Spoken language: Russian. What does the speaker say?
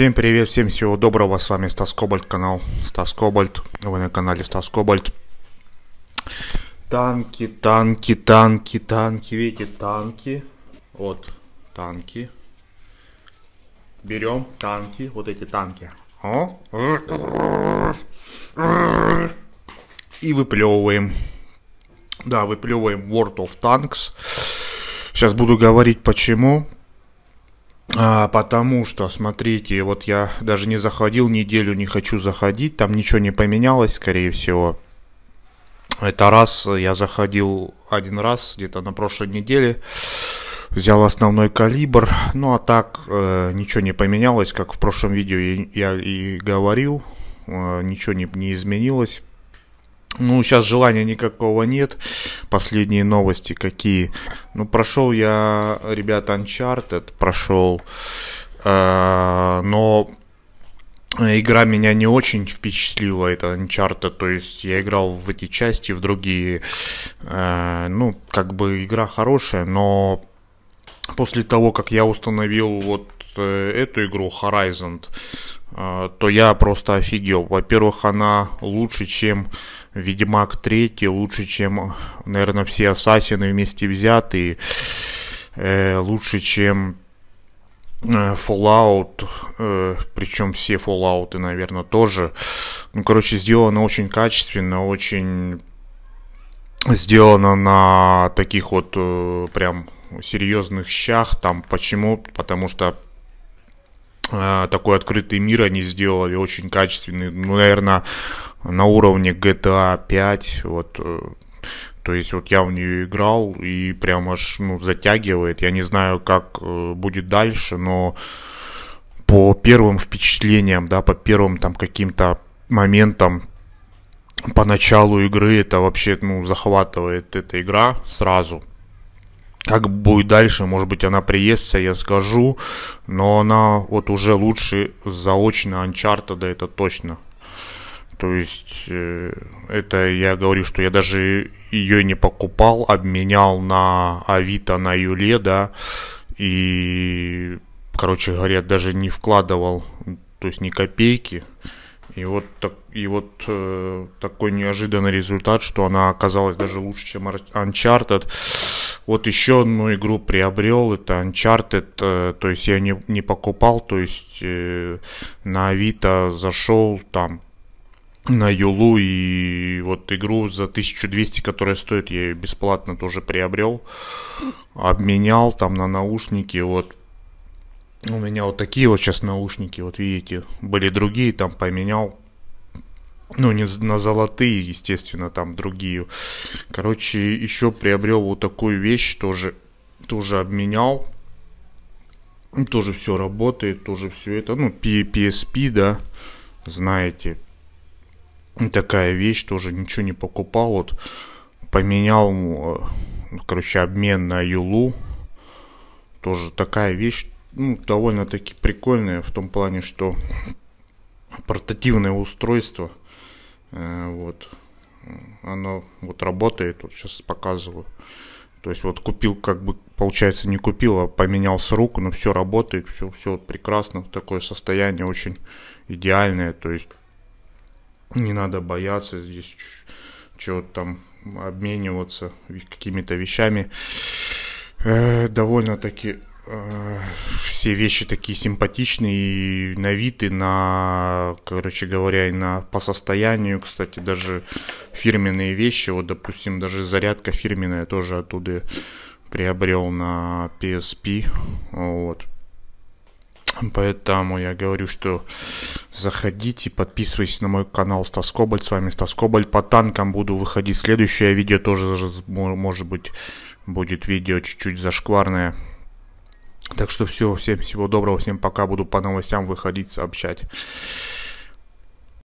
Всем привет, всем всего доброго, с вами Стас Кобальт, канал Стас Кобальт, вы на канале Стас Кобальт. Танки, танки, танки, танки, видите, танки, вот, танки. Берем танки, вот эти танки. О. И выплевываем. Да, выплевываем World of Tanks. Сейчас буду говорить почему. А, потому что, смотрите, вот я даже не заходил неделю, не хочу заходить, там ничего не поменялось, скорее всего. Это раз, я заходил один раз где-то на прошлой неделе, взял основной калибр, ну а так э, ничего не поменялось, как в прошлом видео я, я и говорил, э, ничего не, не изменилось. Ну, сейчас желания никакого нет. Последние новости какие? Ну, прошел я, ребята, Uncharted, прошел. Э, но игра меня не очень впечатлила, это Uncharted, то есть я играл в эти части, в другие. Э, ну, как бы игра хорошая, но после того, как я установил вот э, эту игру Horizon, э, то я просто офигел. Во-первых, она лучше, чем Ведьмак 3 лучше, чем, наверное, все Ассасины вместе взятые. Э, лучше, чем э, Fallout, э, причем все Fallout, наверное, тоже. Ну, короче, сделано очень качественно, очень сделано на таких вот э, прям серьезных щах. Там почему? Потому что Э, такой открытый мир они сделали, очень качественный, ну, наверное, на уровне GTA 5, вот, э, то есть вот я в нее играл и прям аж ну, затягивает. Я не знаю, как э, будет дальше, но по первым впечатлениям, да, по первым там каким-то моментам по началу игры это вообще ну, захватывает эта игра сразу. Как будет дальше, может быть, она приестся, я скажу. Но она вот уже лучше заочно анчарта, да, это точно. То есть, э, это я говорю, что я даже ее не покупал, обменял на Авито, на Юле, да. И, короче говоря, даже не вкладывал, то есть, ни копейки. И вот, так, и вот э, такой неожиданный результат, что она оказалась даже лучше, чем Uncharted. Вот еще одну игру приобрел, это Uncharted, э, то есть я не, не покупал, то есть э, на Авито зашел там на Юлу и вот игру за 1200, которая стоит, я ее бесплатно тоже приобрел, обменял там на наушники, вот у меня вот такие вот сейчас наушники, вот видите, были другие, там поменял, ну, не на золотые, естественно, там другие. Короче, еще приобрел вот такую вещь тоже, тоже обменял. Тоже все работает, тоже все это, ну, PSP, да, знаете. Такая вещь, тоже ничего не покупал, вот поменял, э, короче, обмен на Юлу. Тоже такая вещь, ну, довольно-таки прикольная в том плане, что портативное устройство – Э, вот. Оно вот работает, вот сейчас показываю. То есть вот купил, как бы, получается, не купил, а поменял с рук, но все работает, все, все вот прекрасно, такое состояние очень идеальное, то есть не надо бояться здесь чего-то там обмениваться какими-то вещами. Э, довольно-таки Э, все вещи такие симпатичные и на вид, и на, короче говоря, и на по состоянию, кстати, даже фирменные вещи, вот, допустим, даже зарядка фирменная тоже оттуда приобрел на PSP, вот. Поэтому я говорю, что заходите, подписывайтесь на мой канал Стас Кобальт. С вами Стас Кобальт. По танкам буду выходить. Следующее видео тоже, может быть, будет видео чуть-чуть зашкварное. Так что все, всем всего доброго, всем пока, буду по новостям выходить, сообщать.